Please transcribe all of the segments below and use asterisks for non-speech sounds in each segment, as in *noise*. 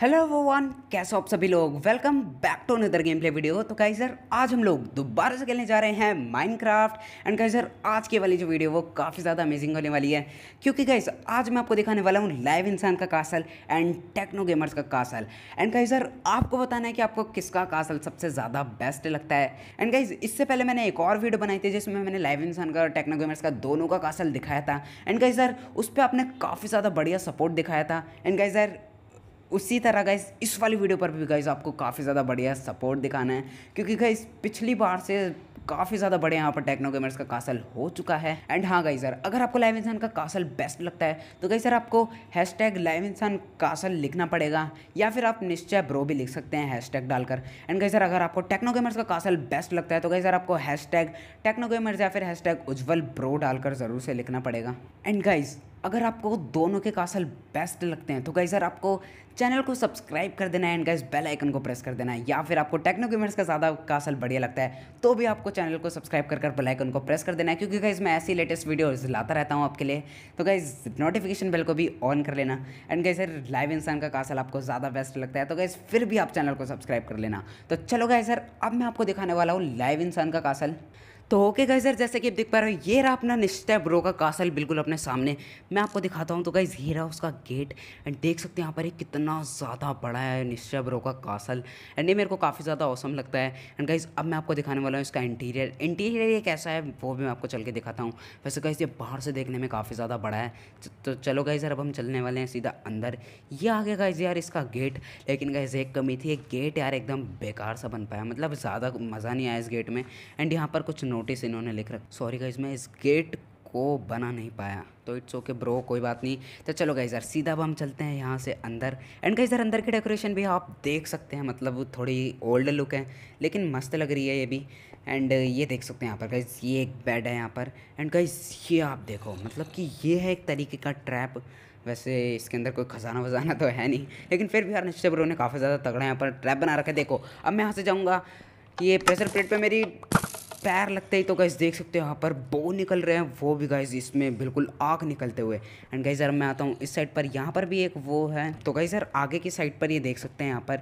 hello one कैसे हो आप सभी लोग welcome back to another game play video तो कहीं सर आज हम लोग दोबारा से खेलने जा रहे हैं माइनक्राफ्ट एंड कहीं सर आज की वाली जो वीडियो वो काफ़ी ज़्यादा अमेजिंग होने वाली है क्योंकि गाइस आज मैं आपको दिखाने वाला हूँ लाइव इंसान का कासल एंड टेक्नो गेमर्स का कासल एंड कहीं सर आपको बताना है कि आपको किसका कासल सबसे ज़्यादा बेस्ट लगता है एंड गाइज इससे पहले मैंने एक और वीडियो बनाई थी जिसमें मैंने लाइव इंसान का और टेक्नो गेमर्स का दोनों का कासल दिखाया था एंड गाइज सर उस पर आपने काफ़ी ज़्यादा बढ़िया सपोर्ट दिखाया था एंड गाइज सर उसी तरह का इस वाली वीडियो पर भी गाइज आपको काफ़ी ज़्यादा बढ़िया सपोर्ट दिखाना है क्योंकि गाइज पिछली बार से काफ़ी ज़्यादा बड़े यहाँ पर टेक्नो गेमर्स का कासल हो चुका है एंड हाँ गाइजर सर अगर आपको लाइव इंसान का कासल बेस्ट लगता है तो गाई सर आपको hashtag Live Insaan castle लिखना पड़ेगा या फिर आप निश्चय ब्रो भी लिख सकते हैं हैश टैग डालकर एंड गई सर अगर आपको टेक्नो गेमर्स का कासल बेस्ट लगता है तो गाई सर आपको हैश टैग टेक्नो गेमर्स या फिर हैश टैग उज्ज्वल ब्रो डालकर ज़रूर से लिखना पड़ेगा एंड गाइज़ अगर आपको दोनों के कासल बेस्ट लगते हैं तो गाइज सर आपको चैनल को सब्सक्राइब कर देना है एंड गाइज बेल आइकन को प्रेस कर देना है या फिर आपको टेक्नो गेमर्स का ज़्यादा कासल बढ़िया लगता है तो भी आपको चैनल को सब्सक्राइब कर कर बेल आइकन को प्रेस कर देना है क्योंकि गाइज मैं ऐसी लेटेस्ट वीडियोज लाता रहता हूँ आपके लिए तो गाइज नोटिफिकेशन बेल को भी ऑन कर लेना and guys sir live Insaan का कासल आपको ज़्यादा बेस्ट लगता है तो गाइज फिर भी आप चैनल को सब्सक्राइब कर लेना तो चलो गाइज सर अब मैं आपको दिखाने वाला हूँ लाइव इंसान का कासल तो ओके गाइज सर जैसे कि आप देख पा रहे हो ये रहा अपना निश्चय ब्रो का कासल बिल्कुल अपने सामने मैं आपको दिखाता हूँ तो गाइज ये रहा उसका गेट एंड देख सकते हैं यहाँ पर ये कितना ज़्यादा बड़ा है निश्चय ब्रो का कासल एंड ये मेरे को काफ़ी ज़्यादा औसम लगता है एंड गाइज अब मैं आपको दिखाने वाला हूँ इसका इंटीरियर इंटीरियर ये कैसा है वो भी मैं आपको चल के दिखाता हूँ वैसे गाइज ये बाहर से देखने में काफ़ी ज़्यादा बड़ा है तो, तो चलो गाइज सर अब हम चलने वाले हैं सीधा अंदर ये आ गया गाइज यार इसका गेट लेकिन गाइज एक कमी थी ये गेट यार एकदम बेकार सा बन पाया मतलब ज़्यादा मज़ा नहीं आया इस गेट में एंड यहाँ पर कुछ नोटिस इन्होंने लिख रखा सॉरी गाइज मैं इस गेट को बना नहीं पाया तो इट्स ओके ब्रो कोई बात नहीं तो चलो गाइज यार सीधा अब हम चलते हैं यहाँ से अंदर एंड गाइज यार अंदर की डेकोरेशन भी आप देख सकते हैं मतलब थोड़ी ओल्ड लुक है लेकिन मस्त लग रही है ये भी एंड ये देख सकते हैं यहाँ पर गाइज ये एक बेड है यहाँ पर एंड गाइज ये आप देखो मतलब कि ये है एक तरीके का ट्रैप वैसे इसके अंदर कोई खजाना वजाना तो है नहीं लेकिन फिर भी यार निश्चय ब्रो ने काफ़ी ज़्यादा तगड़ा यहाँ पर ट्रैप बना रखा है देखो अब मैं यहाँ से जाऊँगा कि ये प्रेशर प्लेट पर मेरी पैर लगते ही तो गैस देख सकते हो यहाँ पर बो निकल रहे हैं वो भी गैस इसमें बिल्कुल आग निकलते हुए एंड गई यार मैं आता हूँ इस साइड पर यहाँ पर भी एक वो है तो गई यार आगे की साइड पर ये देख सकते हैं यहाँ पर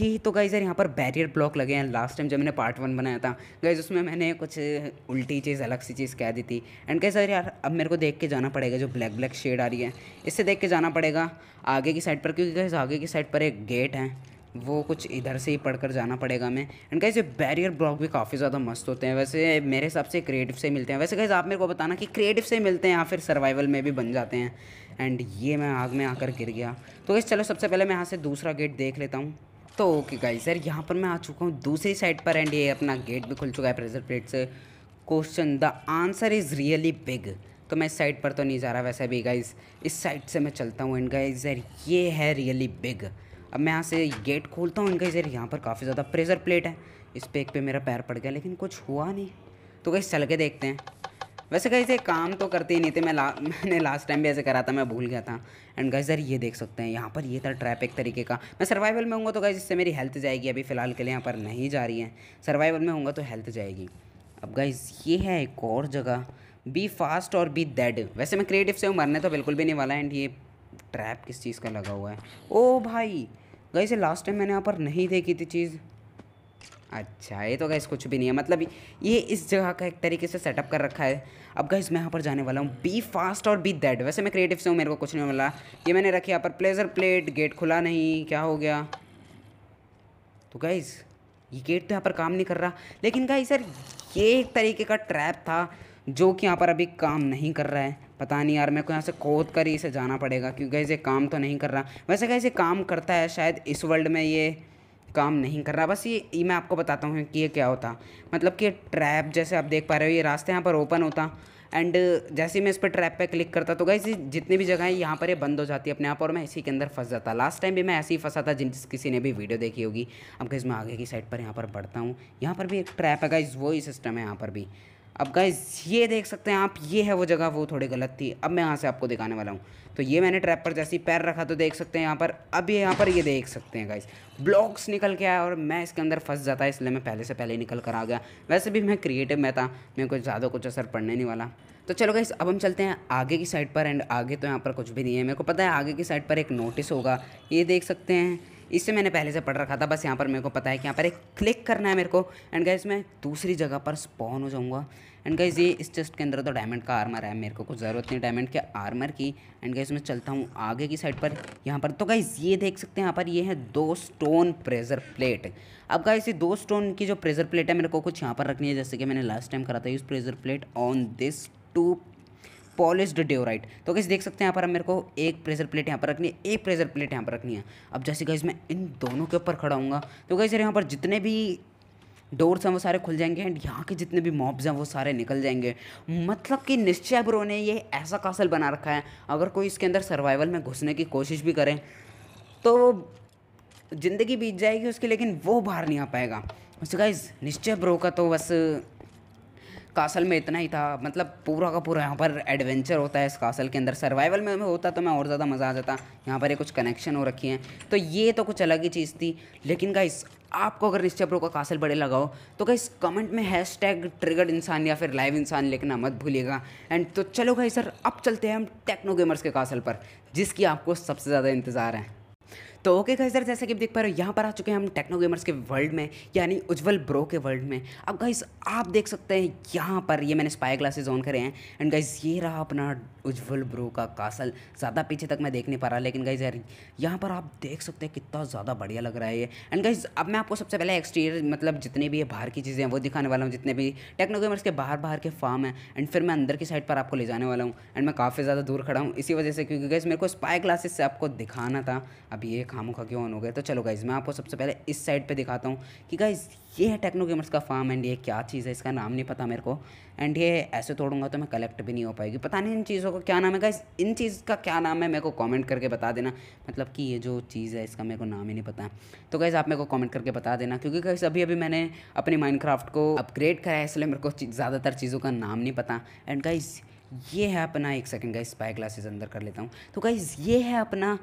ये तो गाइज यार यहाँ पर बैरियर ब्लॉक लगे हैं लास्ट टाइम जब मैंने पार्ट वन बनाया था गाइज उसमें मैंने कुछ उल्टी चीज़ अलग सी चीज़ कह दी थी एंड गाइज यार यार अब मेरे को देख के जाना पड़ेगा जो ब्लैक ब्लैक शेड आ रही है इससे देख के जाना पड़ेगा आगे की साइड पर क्योंकि गाइज आगे की साइड पर एक गेट है वो कुछ इधर से ही पढ़कर जाना पड़ेगा हमें एंड गाइज ये बैरियर ब्लॉक भी काफ़ी ज़्यादा मस्त होते हैं वैसे मेरे हिसाब से क्रिएटिव से मिलते हैं वैसे गाइज आप मेरे को बताना कि क्रिएटिव से मिलते हैं या फिर सर्वाइवल में भी बन जाते हैं एंड ये मैं आग में आकर गिर गया तो कैसे चलो सबसे पहले मैं यहाँ से दूसरा गेट देख लेता हूँ तो ओके गाई सर यहाँ पर मैं आ चुका हूँ दूसरी साइड पर एंड ये अपना गेट भी खुल चुका है प्रेजर प्लेट से question the answer is really big तो मैं इस साइड पर तो नहीं जा रहा वैसे भी गाइज इस साइड से मैं चलता हूँ एंड गाइज सर ये है रियली बिग अब मैं यहाँ से गेट खोलता हूँ इनका इधर यहाँ पर काफ़ी ज़्यादा प्रेशर प्लेट है इस पे एक पे मेरा पैर पड़ गया लेकिन कुछ हुआ नहीं तो कहीं चल के देखते हैं वैसे कहीं से काम तो करते ही नहीं थे मैं ला *laughs* मैंने लास्ट टाइम भी ऐसे करा था मैं भूल गया था एंड गाइज सर ये देख सकते हैं यहाँ पर ये था ट्रैप एक तरीके का मैं सर्वाइवल में हूँगा तो गाइज इससे मेरी हेल्थ जाएगी अभी फ़िलहाल के लिए यहाँ पर नहीं जा रही है सर्वाइवल में हूँगा तो हेल्थ जाएगी अब गाइज ये है एक और जगह बी फास्ट और बी डेड वैसे मैं क्रिएटिव से हूँ मरने तो बिल्कुल भी नहीं वाला एंड ये ट्रैप किस चीज़ का लगा हुआ है ओ भाई गई से लास्ट टाइम मैंने यहाँ पर नहीं देखी थी चीज़ अच्छा ये तो गैस कुछ भी नहीं है मतलब ये इस जगह का एक तरीके से सेटअप कर रखा है अब गैस मैं यहाँ पर जाने वाला हूँ बी फास्ट और बी दैट वैसे मैं क्रिएटिव से हूँ मेरे को कुछ नहीं मिला ये मैंने रखी यहाँ पर प्लेजर प्लेट गेट खुला नहीं क्या हो गया तो गैस ये गेट तो यहाँ पर काम नहीं कर रहा लेकिन गाई सर ये एक तरीके का ट्रैप था जो कि यहाँ पर अभी काम नहीं कर रहा है पता नहीं यार मेरे को यहाँ से खोद कर ही इसे जाना पड़ेगा क्योंकि इसे काम तो नहीं कर रहा वैसे कैसे काम करता है शायद इस वर्ल्ड में ये काम नहीं कर रहा बस ये, ये मैं आपको बताता हूँ कि ये क्या होता मतलब कि ट्रैप जैसे आप देख पा रहे हो ये रास्ते यहाँ पर ओपन होता एंड जैसे ही मैं इस पर ट्रैप पे क्लिक करता तो गई जितनी भी जगह है यहाँ पर ये बंद हो जाती है अपने आप और मैं इसी के अंदर फंस जाता लास्ट टाइम भी मैं ऐसे ही फंसा था जिस किसी ने भी वीडियो देखी होगी अब कहीं मैं आगे की साइड पर यहाँ पर बढ़ता हूँ यहाँ पर भी एक ट्रैप है गाइज वही सिस्टम है यहाँ पर भी अब गाइज ये देख सकते हैं आप ये है वो जगह वो थोड़ी गलत थी अब मैं यहाँ से आपको दिखाने वाला हूँ तो ये मैंने ट्रैप पर जैसे ही पैर रखा तो देख सकते हैं यहाँ पर अब ये यहाँ पर ये देख सकते हैं गाइज ब्लॉक्स निकल के आया और मैं इसके अंदर फंस जाता इसलिए मैं पहले से पहले निकल कर आ गया वैसे भी मैं क्रिएटिव में था मेरे को ज़्यादा कुछ असर पड़ने नहीं वाला तो चलो गाइस अब हम चलते हैं आगे की साइड पर एंड आगे तो यहाँ पर कुछ भी नहीं है मेरे को पता है आगे की साइड पर एक नोटिस होगा ये देख सकते हैं इससे मैंने पहले से पढ़ रखा था बस यहाँ पर मेरे को पता है कि यहाँ पर एक क्लिक करना है मेरे को एंड गाइज मैं दूसरी जगह पर स्पॉन हो जाऊँगा एंड गाइज ये इस चेस्ट के अंदर तो डायमंड का आर्मर है मेरे को कुछ ज़रूरत नहीं डायमंड के आर्मर की एंड गाइज मैं चलता हूँ आगे की साइड पर यहाँ पर तो गाइज ये देख सकते हैं यहाँ पर ये है दो स्टोन प्रेजर प्लेट अब गाइज ये दो स्टोन की जो प्रेजर प्लेट है मेरे को कुछ यहाँ पर रखनी है जैसे कि मैंने लास्ट टाइम करा था use pressure plate on this two polished diorite तो कैसे देख सकते हैं यहाँ पर मेरे को एक प्रेशर प्लेट यहाँ पर रखनी है एक प्रेशर प्लेट यहाँ पर रखनी है अब जैसे गैस मैं इन दोनों के ऊपर खड़ा हूँ तो कैसे यहाँ पर जितने भी डोर्स हैं वो सारे खुल जाएंगे एंड यहाँ के जितने भी मॉब्स हैं वो सारे निकल जाएंगे मतलब कि निश्चय ब्रो ने ये ऐसा कासल बना रखा है अगर कोई इसके अंदर सर्वाइवल में घुसने की कोशिश भी करें तो ज़िंदगी बीत जाएगी उसकी लेकिन वो बाहर नहीं आ पाएगा उसका इस निश्चय ब्रो का तो बस कासल में इतना ही था मतलब पूरा का पूरा यहाँ पर एडवेंचर होता है इस कासल के अंदर सर्वाइवल में होता तो मैं और ज़्यादा मज़ा आ जाता यहाँ पर ये कुछ कनेक्शन हो रखी हैं तो ये तो कुछ अलग ही चीज़ थी लेकिन गाइस आपको अगर निश्चय प्रो का कासल बड़े लगाओ तो गाइस कमेंट में हैश टैग ट्रिगर्ड इंसान या फिर लाइव इंसान लिखना मत भूलिएगा एंड तो चलो गाई सर अब चलते हैं हम टेक्नो गेमर्स के कासल पर जिसकी आपको सबसे ज़्यादा इंतज़ार है तो ओके गाइस सर जैसे कि देख पा रहे हो यहाँ पर आ चुके हैं हम टेक्नो गेमर्स के वर्ल्ड में यानी उज्जवल ब्रो के वर्ल्ड में अब गाइस आप देख सकते हैं यहाँ पर ये मैंने स्पाई ग्लासेज ऑन करे हैं एंड गाइस ये रहा अपना उज्जवल ब्रो का कासल ज़्यादा पीछे तक मैं देख नहीं पा रहा लेकिन गाइज यार यहाँ पर आप देख सकते हैं कितना ज़्यादा बढ़िया लग रहा है ये एंड गाइज अब मैं आपको सबसे पहले एक्सटीरियर मतलब जितने भी बाहर की चीज़ें हैं वो दिखाने वाला हूँ जितने भी टेक्नो गेमर्स के बाहर बाहर के फार्म हैं एंड फिर मैं अंदर की साइड पर आपको ले जाने वाला हूँ एंड मैं काफ़ी ज़्यादा दूर खड़ा हूँ इसी वजह से क्योंकि गाइज मेरे को स्पाई ग्लासेस से आपको दिखाना था अब ये खामो खा के ऑन हो गया तो चलो गाइज़ मैं आपको सबसे पहले इस साइड पे दिखाता हूँ कि गाइज़ ये है टेक्नो गेमर्स का फार्म एंड ये क्या चीज़ है इसका नाम नहीं पता मेरे को एंड ये ऐसे तोड़ूंगा तो मैं कलेक्ट भी नहीं हो पाएगी पता नहीं इन चीज़ों का क्या नाम है गाइज़ इन चीज़ का क्या नाम है मेरे को कॉमेंट करके बता देना मतलब कि ये जो चीज़ है इसका मेरे को नाम ही नहीं पता तो गाइज़ आप मेरे को कॉमेंट करके बता देना क्योंकि गाइज़ अभी अभी मैंने अपनी माइंड को अपग्रेड कराया इसलिए मेरे को ज़्यादातर चीज़ों का नाम नहीं पता एंड गाइज़ ये है अपना एक सेकंड गाइस स्पाई ग्लासेस अंदर कर लेता हूँ तो गाइज़ ये है अपना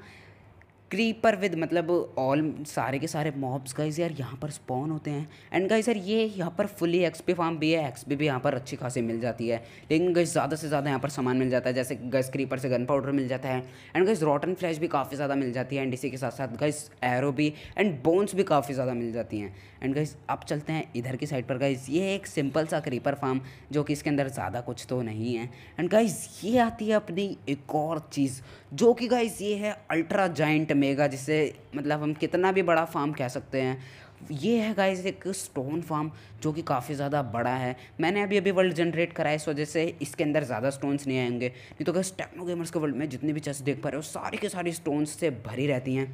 क्रीपर विद मतलब ऑल सारे के सारे मॉब्स गाइज यार यहाँ पर स्पॉन होते हैं एंड गाइज यार ये यहाँ पर फुली एक्सपी फार्म भी है एक्सपी भी यहाँ पर अच्छी खासी मिल जाती है लेकिन गाइस ज़्यादा से ज़्यादा यहाँ पर सामान मिल जाता है जैसे गैस क्रीपर से गन पाउडर मिल जाता है एंड गाइस रॉटन फ्लैश भी काफ़ी ज़्यादा मिल जाती है एंड इसी के साथ साथ गाइस एरो भी एंड बोन्स भी काफ़ी ज़्यादा मिल जाती हैं एंड गाइस अब चलते हैं इधर की साइड पर गाइज ये एक सिंपल सा क्रीपर फार्म जो कि इसके अंदर ज़्यादा कुछ तो नहीं है एंड गाइज ये आती है अपनी एक और चीज़ जो कि गाइज ये है अल्ट्रा जाइंट मेगा जिसे मतलब हम कितना भी बड़ा फार्म कह सकते हैं ये है गाइस एक स्टोन फार्म जो कि काफ़ी ज़्यादा बड़ा है मैंने अभी अभी वर्ल्ड जनरेट करा है इस वजह से इसके अंदर ज़्यादा स्टोन्स नहीं आएंगे नहीं तो गैस टेक्नो गेमर्स के वर्ल्ड में जितनी भी चेस्ट देख पा रहे हो सारी के सारी स्टोन्स से भरी रहती हैं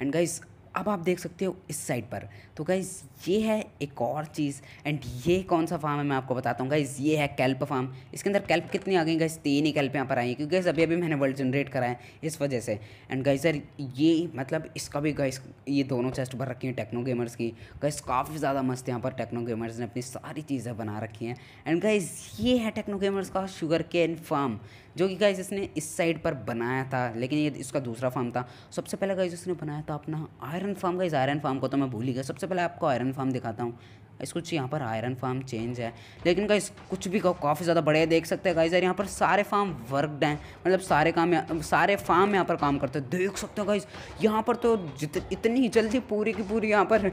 एंड गाइस अब आप देख सकते हो इस साइड पर तो गाइज़ ये है एक और चीज़ एंड ये कौन सा फार्म है मैं आपको बताता हूँ गाइज़ ये है कैल्प फार्म इसके अंदर कैल्प कितनी आ गई गाइज़ तीन ही कैल्प यहाँ पर आई हैं क्योंकि गाइज़ अभी अभी मैंने वर्ल्ड जनरेट करा है इस वजह से एंड गाइज सर ये मतलब इसका भी गाइज ये दोनों चेस्ट भर रखी हैं टेक्नो गेमर्स की गाइज काफ़ी ज़्यादा मस्त यहाँ पर टेक्नो गेमर्स ने अपनी सारी चीज़ें बना रखी हैं एंड गाइज़ ये है टेक्नो गेमर्स का शुगर केन फार्म जो कि गाइज इसने इस साइड पर बनाया था लेकिन ये इसका दूसरा फार्म था सबसे पहले गाइज इसने बनाया था अपना iron farm guys iron farm को तो मैं भूल ही गया सबसे पहले आपको आयरन फार्म दिखाता हूँ इस कुछ यहाँ पर आयरन फार्म चेंज है लेकिन गाइज कुछ भी काफ़ी ज़्यादा बढ़िया देख सकते हैं गाइज यार यहाँ पर सारे फार्म वर्कड हैं मतलब सारे काम सारे फार्म यहाँ पर काम करते हैं देख सकते हो गाइज यहाँ पर तो जित इतनी जल्दी पूरी की पूरी यहाँ पर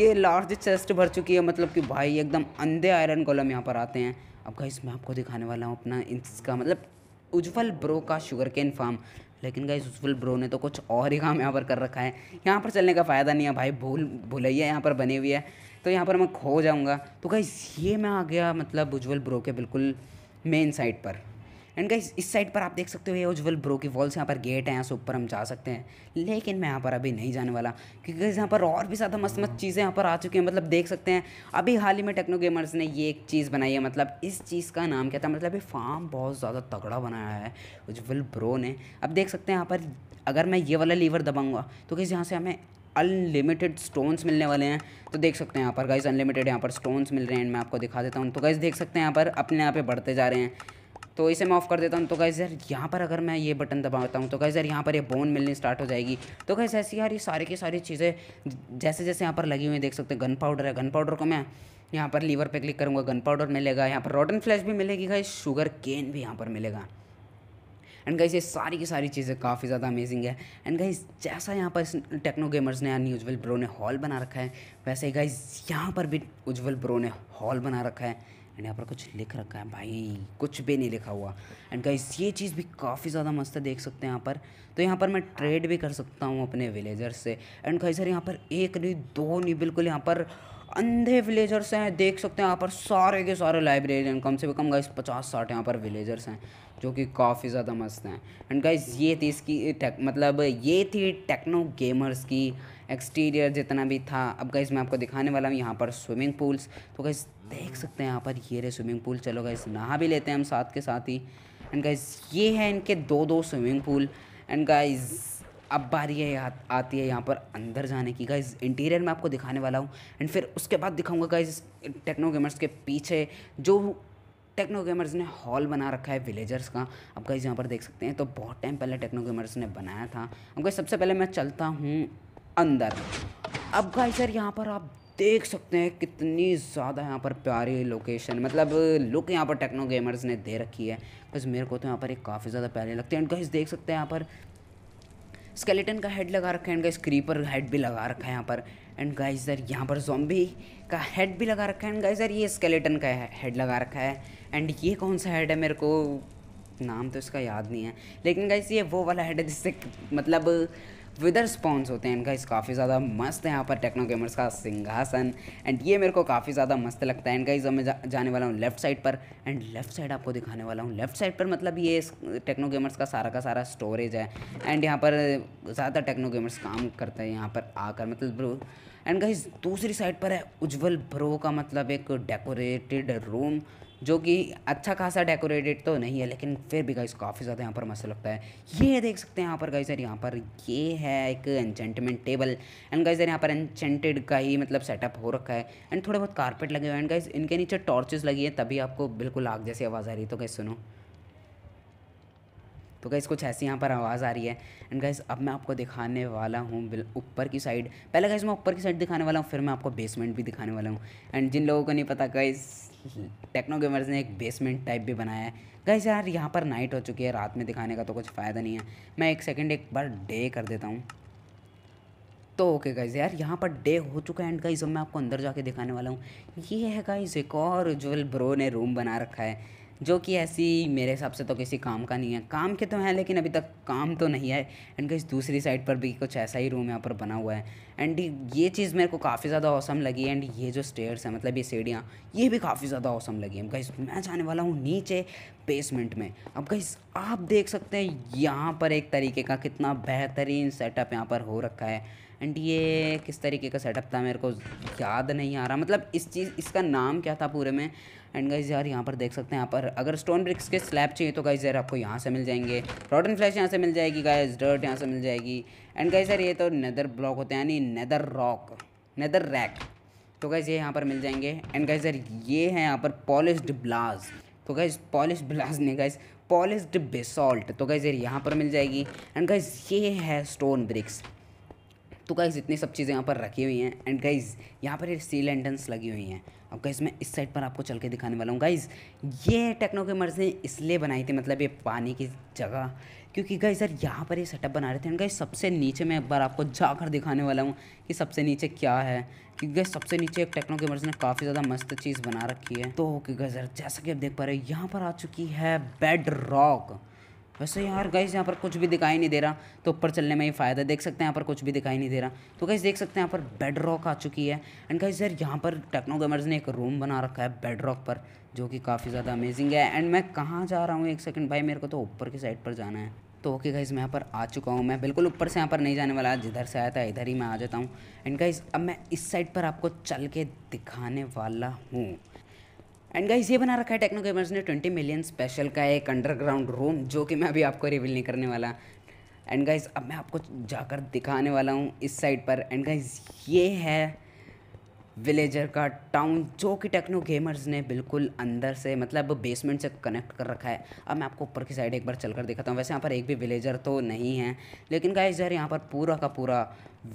ये लार्ज चेस्ट भर चुकी है मतलब कि भाई एकदम अंधे आयरन कॉलम यहाँ पर आते हैं अब गाइज मैं आपको दिखाने वाला हूँ अपना इसका मतलब उज्ज्वल ब्रो का शुगर केन फार्म लेकिन गाइस उज्ज्वल ब्रो ने तो कुछ और ही काम यहाँ पर कर रखा है यहाँ पर चलने का फ़ायदा नहीं है भाई भूल भुलैया यहाँ पर बनी हुई है तो यहाँ पर मैं खो जाऊँगा तो गाइज ये मैं आ गया मतलब उज्ज्वल ब्रो के बिल्कुल मेन साइड पर एंड गाइस इस साइड पर आप देख सकते हो ये उज्जवल ब्रो की वॉल्स यहाँ पर गेट है यहाँ से ऊपर हम जा सकते हैं लेकिन मैं यहाँ पर अभी नहीं जाने वाला क्योंकि गाइस यहाँ पर और भी ज़्यादा मस्त मस्त चीज़ें यहाँ पर आ चुकी हैं मतलब देख सकते हैं अभी हाल ही में टेक्नो गेमर्स ने ये एक चीज़ बनाई है मतलब इस चीज़ का नाम क्या था मतलब ये फार्म बहुत ज़्यादा तगड़ा बनाया है उज्जवल ब्रो ने अब देख सकते हैं यहाँ पर अगर मैं ये वाला लीवर दबाऊंगा तो किस यहाँ से हमें अनलिमिटेड स्टोन्स मिलने वाले हैं तो देख सकते हैं यहाँ पर गाइज अनलिमिटेड यहाँ पर स्टोन्स मिल रहे हैं मैं आपको दिखा देता हूँ तो गाइज देख सकते हैं यहाँ पर अपने यहाँ पर बढ़ते जा रहे हैं तो इसे मैं ऑफ़ कर देता हूँ तो गाइज़ यार यहाँ पर अगर मैं ये बटन दबाता हूँ तो गाइज़ यार यहाँ पर ये बोन मिलनी स्टार्ट हो जाएगी तो गाइज़ ऐसी यार ये सारी की सारी चीज़ें जैसे जैसे यहाँ पर लगी हुई देख सकते हैं गन पाउडर है गन पाउडर को मैं यहाँ पर लीवर पे क्लिक करूँगा गन पाउडर मिलेगा यहाँ पर रॉटन फ्लैश भी मिलेगी गई शुगर केन भी यहाँ पर मिलेगा एंड गाइज ये सारी की सारी चीज़ें काफ़ी ज़्यादा अमेजिंग है एंड गाइज जैसा यहाँ पर टेक्नो गेमर्स ने यानी उज्जवल ब्रो ने हॉल बना रखा है वैसे ही गाइज यहाँ पर भी उज्ज्वल ब्रो ने हॉल बना रखा है एंड यहाँ पर कुछ लिख रखा है भाई कुछ भी नहीं लिखा हुआ एंड गाइस ये चीज़ भी काफ़ी ज़्यादा मस्त है देख सकते हैं यहाँ पर तो यहाँ पर मैं ट्रेड भी कर सकता हूँ अपने विलेजर से एंड कहीं सर यहाँ पर एक नहीं दो नहीं बिल्कुल यहाँ पर अंधे विलेजर्स हैं देख सकते हैं यहाँ पर सारे के सारे लाइब्रेरियन कम से कम गाइस पचास साठ यहाँ पर विलेजर्स हैं जो कि काफ़ी ज़्यादा मस्त हैं एंड गाइज ये थी इसकी टेक मतलब ये थी टेक्नो गेमर्स की एक्सटीरियर जितना भी था अब गाइज मैं आपको दिखाने वाला हूँ यहाँ पर स्विमिंग पूल्स तो गाइज देख सकते हैं यहाँ पर ये रहे स्विमिंग पूल चलो गाइज नहा भी लेते हैं हम साथ के साथ ही एंड गाइज ये है इनके दो दो स्विमिंग पूल एंड गाइज अब बारी है आती है यहाँ पर अंदर जाने की गाइज इंटीरियर मैं आपको दिखाने वाला हूँ एंड फिर उसके बाद दिखाऊंगा गाइज टेक्नो गेमर्स के पीछे जो टेक्नो गेमर्स ने हॉल बना रखा है विलेजर्स का अब कहीं यहाँ पर देख सकते हैं तो बहुत टाइम पहले टेक्नो गेमर्स ने बनाया था अब कहीं सबसे पहले मैं चलता हूँ अंदर अब कहीं सर यहाँ पर आप देख सकते हैं कितनी ज़्यादा यहाँ पर प्यारी लोकेशन मतलब लुक यहाँ पर टेक्नो गेमर्स ने दे रखी है बस मेरे को तो यहाँ पर एक काफ़ी ज़्यादा प्यारे लगते हैं गाइज देख सकते हैं यहाँ पर स्केलेटन का हेड लगा रखा है एंड गाइस क्रीपर हेड भी लगा रखा है यहाँ पर एंड गाइस सर यहाँ पर जॉम्बी का हेड भी लगा रखा है एंड गाइस यार ये स्केलेटन का हेड लगा रखा है एंड ये कौन सा हेड है मेरे को नाम तो इसका याद नहीं है लेकिन गाइस ये वो वाला हेड है जिससे मतलब विदर स्पॉन्स होते हैं इनका इस काफ़ी ज़्यादा मस्त है यहाँ पर टेक्नो गेमर्स का सिंघासन एंड ये मेरे को काफ़ी ज़्यादा मस्त लगता है इनका इस मैं जा, जाने वाला हूँ लेफ्ट साइड पर एंड लेफ्ट साइड आपको दिखाने वाला हूँ लेफ्ट साइड पर मतलब ये टेक्नो गेमर्स का सारा का सारा स्टोरेज है एंड यहाँ पर ज़्यादा टेक्नो गेमर्स काम करते हैं यहाँ पर आकर मतलब एंड गाइज दूसरी साइड पर है उज्जवल ब्रो का मतलब एक डेकोरेटेड रूम जो कि अच्छा खासा डेकोरेटेड तो नहीं है लेकिन फिर भी गाइस काफ़ी ज़्यादा यहाँ पर मस्त लगता है ये देख सकते हैं यहाँ पर गाइस सर यहाँ पर ये है एक enchantment table and guys sir यहाँ पर एनचेंटेड का ही मतलब सेटअप हो रखा है एंड थोड़े बहुत कारपेट लगे हुए हैं एंड गाइस इनके नीचे टॉर्चेस लगी है तभी आपको बिल्कुल आग जैसी आवाज़ आ रही है तो गई सुनो तो गाइस कुछ ऐसी यहाँ पर आवाज़ आ रही है एंड गाइस अब मैं आपको दिखाने वाला हूँ ऊपर की साइड पहले गाइस मैं ऊपर की साइड दिखाने वाला हूँ फिर मैं आपको बेसमेंट भी दिखाने वाला हूँ एंड जिन लोगों को नहीं पता इस टेक्नो गेमर्स ने एक बेसमेंट टाइप भी बनाया है गाइस यार यहाँ पर नाइट हो चुकी है रात में दिखाने का तो कुछ फ़ायदा नहीं है मैं एक सेकेंड एक बार डे कर देता हूँ तो ओके गाइज यार यहाँ पर डे हो चुका है एंड गाइज अब मैं आपको अंदर जाके दिखाने वाला हूँ ये है गाइज एक और जो ब्रो ने रूम बना रखा है जो कि ऐसी मेरे हिसाब से तो किसी काम का नहीं है काम के तो हैं लेकिन अभी तक काम तो नहीं है एंड कहीं दूसरी साइड पर भी कुछ ऐसा ही रूम यहाँ पर बना हुआ है एंड ये चीज़ मेरे को काफ़ी ज़्यादा औसम लगी एंड ये जो स्टेयर्स हैं मतलब ये सीढ़ियाँ ये भी काफ़ी ज़्यादा औसम लगी है कहीं मैं जाने वाला हूँ नीचे बेसमेंट में अब कहीं आप देख सकते हैं यहाँ पर एक तरीके का कितना बेहतरीन सेटअप यहाँ पर हो रखा है एंड ये किस तरीके का सेटअप था मेरे को याद नहीं आ रहा मतलब इस चीज़ इसका नाम क्या था पूरे में एंड गाइज यार यहाँ पर देख सकते हैं यहाँ पर अगर स्टोन ब्रिक्स के स्लैब चाहिए तो गाइज यार आपको यहाँ से मिल जाएंगे रॉड फ्लैश यहाँ से मिल जाएगी गाइज डर्ट यहाँ से मिल जाएगी एंड गाइज यार ये तो नदर ब्लॉक होते हैं यानी नदर रॉक नदर रैक तो गाइज ये यहाँ पर मिल जाएंगे एंड गाइज यार ये है यहाँ पर पॉलिश्ड ब्लाज तो गाइज पॉलिश ब्लाज नहीं गाइज पॉलिश्ड बेसॉल्ट तो गाइज यार यहाँ पर मिल जाएगी एंड गाइज ये है स्टोन ब्रिक्स तो गाइज़ इतनी सब चीज़ें यहाँ पर रखी हुई हैं एंड गाइज़ यहाँ पर सी लेंटन्स लगी हुई हैं अब गाइज़ मैं इस साइड पर आपको चल के दिखाने वाला हूँ गाइज़ ये टेक्नो गेमर्स ने इसलिए बनाई थी मतलब ये पानी की जगह क्योंकि गाइज़ सर यहाँ पर ये सेटअप बना रहे थे एंड गाइज़ सबसे नीचे मैं एक बार आपको जाकर दिखाने वाला हूँ कि सबसे नीचे क्या है क्योंकि गाइज़ सबसे नीचे एक टेक्नो गेमर्स ने काफ़ी ज़्यादा मस्त चीज़ बना रखी है तो क्योंकि गाइज़ जैसा कि आप देख पा रहे हो यहाँ पर आ चुकी है बेड रॉक वैसे यार गाइस यहाँ पर कुछ भी दिखाई नहीं दे रहा तो ऊपर चलने में ही फ़ायदा देख सकते हैं यहाँ पर कुछ भी दिखाई नहीं दे रहा तो गाइस देख सकते हैं यहाँ पर बेड रॉक आ चुकी है एंड गाइस यार यहाँ पर टेक्नो गेमर्स ने एक रूम बना रखा है बेड रॉक पर जो कि काफ़ी ज़्यादा अमेजिंग है एंड मैं कहाँ जा रहा हूँ एक सेकेंड भाई मेरे को तो ऊपर की साइड पर जाना है तो ओके गाइज़ मैं यहाँ पर आ चुका हूँ मैं बिल्कुल ऊपर से यहाँ पर नहीं जाने वाला जिधर से आया था इधर ही मैं आ जाता हूँ एंड गाइज़ अब मैं इस साइड पर आपको चल के दिखाने वाला हूँ एंड गाइज ये बना रखा है टेक्नो गेमर्स ने ट्वेंटी मिलियन स्पेशल का एक अंडरग्राउंड रूम जो कि मैं अभी आपको रिवील नहीं करने वाला एंड गाइज अब मैं आपको जाकर दिखाने वाला हूँ इस साइड पर एंड गाइज ये है विलेजर का टाउन जो कि टेक्नो गेमर्स ने बिल्कुल अंदर से मतलब बेसमेंट से कनेक्ट कर रखा है अब मैं आपको ऊपर की साइड एक बार चल कर दिखाता हूँ वैसे यहाँ पर एक भी विलेजर तो नहीं है लेकिन गाइस यार यहाँ पर पूरा का पूरा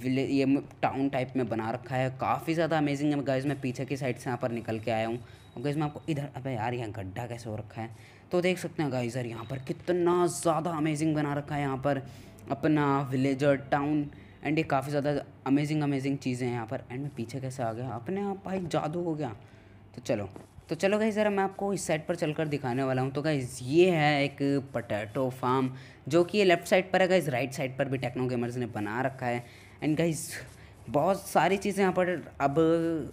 विले ये टाउन टाइप में बना रखा है काफ़ी ज़्यादा अमेजिंग है गाइस मैं पीछे की साइड से यहाँ पर निकल के आया हूँ अब गैस मैं आपको इधर अबे यार यहाँ गड्ढा कैसे हो रखा है तो देख सकते हैं गाइज़र यहाँ पर कितना ज़्यादा अमेजिंग बना रखा है यहाँ पर अपना विलेजर टाउन एंड ये काफ़ी ज़्यादा अमेजिंग अमेजिंग चीज़ें हैं यहाँ पर एंड मैं पीछे कैसे आ गया अपने आप भाई जादू हो गया तो चलो तो चलो गाइज़ ज़रा मैं आपको इस साइड पर चलकर दिखाने वाला हूँ तो गाइज़ ये है एक पटैटो फार्म जो कि ये लेफ्ट साइड पर है गाइज़ राइट साइड पर भी टेक्नो गेमर्स ने बना रखा है एंड गाइज़ बहुत सारी चीज़ें यहाँ पर अब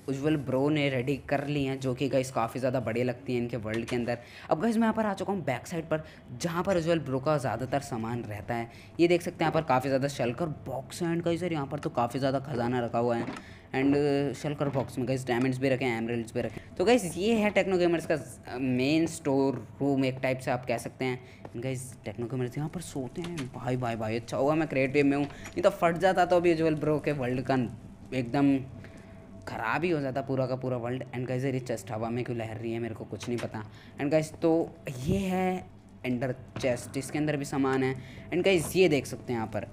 उज्जवल ब्रो ने रेडी कर ली हैं जो कि गाइस काफ़ी ज़्यादा बड़े लगती हैं इनके वर्ल्ड के अंदर अब गाइस मैं यहाँ पर आ चुका हूँ बैक साइड पर जहाँ पर उज्जवल ब्रो का ज़्यादातर सामान रहता है ये देख सकते हैं यहाँ पर काफ़ी ज़्यादा शलकर बॉक्स एंड गाइस यहाँ पर तो काफ़ी ज़्यादा खजाना रखा हुआ है एंड शलकर बॉक्स में गैस डायमंड्स भी रखे हैं एमरल्ड्स भी रखें तो गैस ये है टेक्नो गेमर्स का मेन स्टोर रूम एक टाइप से आप कह सकते हैं गैस टेक्नो गेमर्स यहाँ पर सोते हैं भाई भाई भाई अच्छा होगा मैं क्रिएटिव में हूँ नहीं तो फट जाता तो अभी ज्वेल ब्रो के वर्ल्ड का एकदम ख़राब ही हो जाता पूरा का पूरा वर्ल्ड एंड गई ये चेस्ट हवा में क्यों लहर रही है मेरे को कुछ नहीं पता एंड गाइज तो ये है एंडर चेस्ट इसके अंदर भी सामान है एंड गाइज ये देख सकते हैं यहाँ पर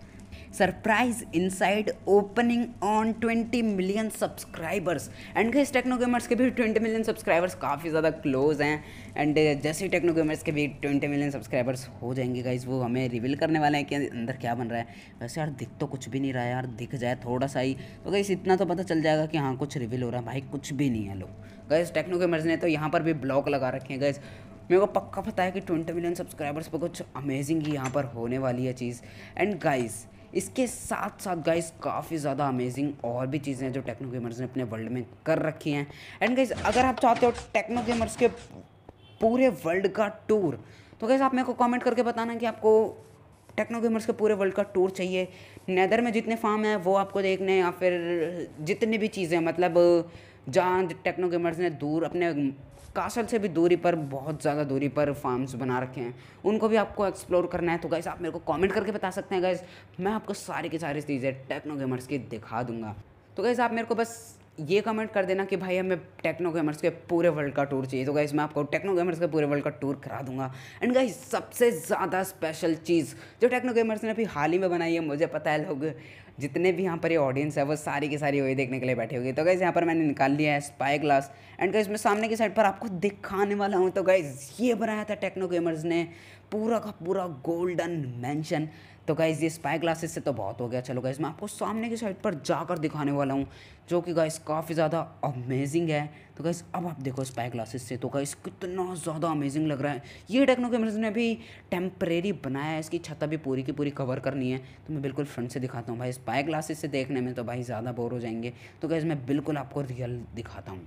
surprise inside opening on twenty million subscribers and guys Techno Gamers के भी ट्वेंटी मिलियन सब्सक्राइबर्स काफ़ी ज़्यादा क्लोज हैं एंड जैसे ही टेक्नो गेमर्स के भी ट्वेंटी मिलियन सब्सक्राइबर्स हो जाएंगे गाइज वो हमें रिवील करने वाले हैं कि अंदर क्या बन रहा है वैसे यार दिख तो कुछ भी नहीं रहा है यार दिख जाए थोड़ा सा ही तो गाइस इतना तो पता चल जाएगा कि हाँ कुछ रिवील हो रहा है भाई कुछ भी नहीं है लोग गाइस टेक्नो गेमर्स ने तो यहाँ पर भी ब्लॉक लगा रखे हैं गाइस मेरे को पक्का पता है कि ट्वेंटी मिलियन सब्सक्राइबर्स पर कुछ अमेजिंग ही यहाँ पर होने वाली है चीज़ एंड गाइज़ इसके साथ साथ गाइस काफ़ी ज़्यादा अमेजिंग और भी चीज़ें जो टेक्नो गेमर्स ने अपने वर्ल्ड में कर रखी हैं एंड गाइस अगर आप चाहते हो टेक्नो गेमर्स के पूरे वर्ल्ड का टूर तो गाइस आप मेरे को कमेंट करके बताना कि आपको टेक्नो गेमर्स के पूरे वर्ल्ड का टूर चाहिए नैदर में जितने फार्म हैं वो आपको देखने या फिर जितनी भी चीज़ें मतलब जहाँ टेक्नो गेमर्स ने दूर अपने कासल से भी दूरी पर बहुत ज़्यादा दूरी पर फार्म्स बना रखे हैं उनको भी आपको एक्सप्लोर करना है तो गाइज़ आप मेरे को कमेंट करके बता सकते हैं गाइज मैं आपको सारी की सारी चीज़ें टेक्नो गेमर्स की दिखा दूंगा तो गाइज़ आप मेरे को बस ये कमेंट कर देना कि भाई हमें टेक्नो गेमर्स के पूरे वर्ल्ड का टूर चाहिए तो गाइज मैं आपको टेक्नो गेमर्स के पूरे वर्ल्ड का टूर करा दूंगा एंड गाइज सबसे ज़्यादा स्पेशल चीज़ जो टेक्नो गेमर्स ने अभी हाल ही में बनाई है मुझे पता है लोग जितने भी यहाँ पर ये ऑडियंस है वो सारी की सारी वही देखने के लिए बैठे होगी तो गाइज़ यहाँ पर मैंने निकाल लिया है स्पाई ग्लास एंड गाइज मैं सामने की साइड पर आपको दिखाने वाला हूँ तो गाइज ये बनाया था टेक्नो गेमर्स ने पूरा का पूरा गोल्डन मैंशन तो गाइज ये स्पाई ग्लासेस से तो बहुत हो गया चलो गाइज मैं आपको सामने की साइड पर जाकर दिखाने वाला हूँ जो कि गाइज काफ़ी ज़्यादा अमेजिंग है तो गाइस अब आप देखो स्पाई ग्लासेस से तो गाइस कितना ज़्यादा अमेजिंग लग रहा है ये टेक्नो कैमराज ने भी टेम्परेरी बनाया है इसकी छत अभी पूरी की पूरी कवर करनी है तो मैं बिल्कुल फ्रंट से दिखाता हूँ भाई स्पाई ग्लासेस से देखने में तो भाई ज़्यादा बोर हो जाएंगे तो गाइस मैं बिल्कुल आपको रियल दिखाता हूँ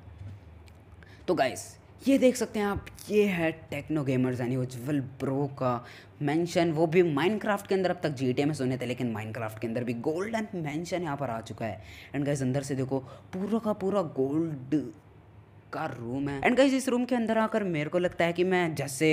तो गाइस ये देख सकते हैं आप ये है टेक्नो गेमर्स यानी उज्जवल ब्रो का मेंशन वो भी माइनक्राफ्ट के अंदर अब तक जी में सुने थे लेकिन माइनक्राफ्ट के अंदर भी गोल्डन मेंशन यहाँ पर आ चुका है एंड गाइज अंदर से देखो पूरा का पूरा गोल्ड का रूम है एंड गाइज इस रूम के अंदर आकर मेरे को लगता है कि मैं जैसे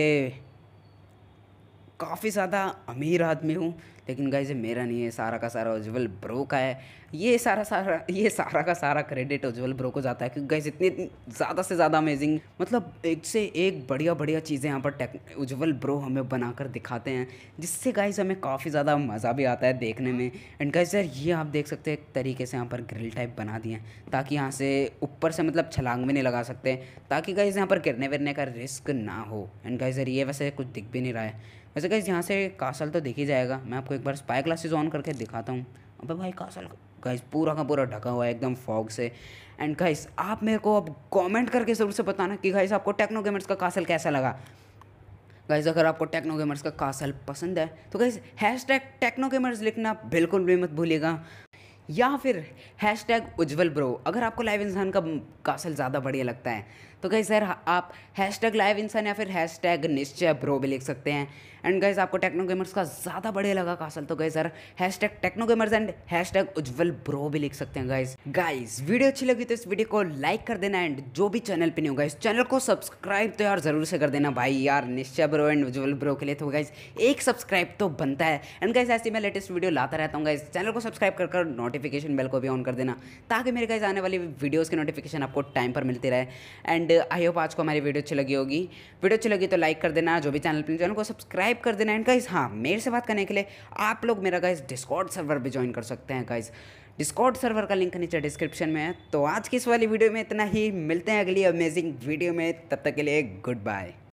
काफ़ी ज़्यादा अमीर आदमी हूँ लेकिन गाइज ये मेरा नहीं है सारा का सारा उज्ज्वल ब्रो का है ये सारा सारा ये सारा का सारा क्रेडिट उज्ज्वल ब्रो को जाता है क्योंकि गाइज इतनी ज़्यादा से ज़्यादा अमेजिंग मतलब एक से एक बढ़िया बढ़िया चीज़ें यहाँ पर टेक् उज्ज्वल ब्रो हमें बनाकर दिखाते हैं जिससे गाइज हमें काफ़ी ज़्यादा मज़ा भी आता है देखने में एंड गाइज सर ये आप देख सकते हैं एक तरीके से यहाँ पर ग्रिल टाइप बना दिए हैं ताकि यहाँ से ऊपर से मतलब छलांग भी नहीं लगा सकते ताकि गाइज यहाँ पर गिरने विरने का रिस्क ना हो एंड गाइज सर ये वैसे कुछ दिख भी नहीं रहा है वैसे कैसे यहाँ से कासल तो दिख ही जाएगा मैं आपको एक बार स्पाई ग्लासेज ऑन करके दिखाता हूँ अबे भाई कासल गाइस पूरा का पूरा ढका हुआ है एकदम फॉग से एंड गाइस आप मेरे को अब कमेंट करके ज़रूर से बताना कि गाइस आपको टेक्नो गेमर्स का कासल कैसा लगा गाइज अगर आपको टेक्नो गेमर्स का कासल पसंद है तो guys hashtag Techno Gamers लिखना बिल्कुल भी मत भूलिएगा या फिर हैश टैग उज्ज्वल ब्रो अगर आपको लाइव इंसान का कासल ज़्यादा बढ़िया लगता है तो कहीं सर आप हैश टैग लाइव इंसान या फिर हैश टैग निश्चय ब्रो भी लिख सकते हैं एंड गैस आपको टेक्नो गेमर्स का ज़्यादा बढ़िया लगा कासल तो guys hashtag Techno Gamers and hashtag Ujjwal bro भी लिख सकते हैं गाइज गाइज वीडियो अच्छी लगी तो इस वीडियो को लाइक कर देना एंड जो भी चैनल पे नहीं होगा इस चैनल को सब्सक्राइब तो यार जरूर से कर देना भाई यार निश्चय ब्रो एंड उज्जवल ब्रो के लिए तो गाइज एक सब्सक्राइब तो बनता है एंड गाइज ऐसी मैं लेटेस्ट वीडियो लाता रहता हूँ गाइज चैनल को सब्सक्राइब कर नोटिफिकेशन बेल को भी ऑन कर देना ताकि मेरे गाइज आने वाली वीडियोज़ की नोटिफिकेशन आपको टाइम पर मिलती रहे एंड आई होप आज को हमारी वीडियो अच्छी लगी होगी वीडियो अच्छी लगी तो लाइक कर देना जो भी चैनल पर चैनल को सब्सक्राइब सब्सक्राइब कर देना एंड गाइज हाँ मेरे से बात करने के लिए आप लोग मेरा गाइज डिस्कॉर्ड सर्वर भी ज्वाइन कर सकते हैं गाइज डिस्कॉर्ड सर्वर का लिंक नीचे डिस्क्रिप्शन में है तो आज की इस वाली वीडियो में इतना ही मिलते हैं अगली अमेजिंग वीडियो में तब तक के लिए गुड बाय